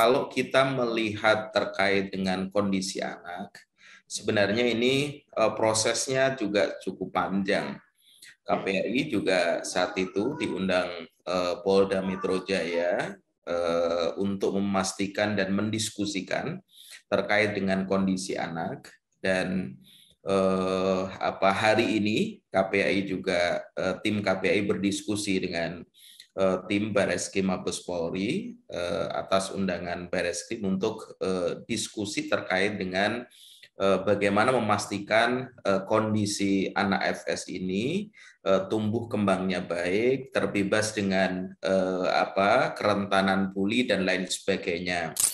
kalau kita melihat terkait dengan kondisi anak, sebenarnya ini e, prosesnya juga cukup panjang. KPI juga saat itu diundang e, Polda Metro Jaya e, untuk memastikan dan mendiskusikan terkait dengan kondisi anak dan apa hari ini KPI juga tim KPI berdiskusi dengan Eh, tim tim Krim Mabes Polri eh, atas undangan Krim untuk eh, diskusi terkait dengan bagaimana memastikan kondisi anak FS ini tumbuh kembangnya baik, terbebas dengan apa kerentanan bully dan lain sebagainya.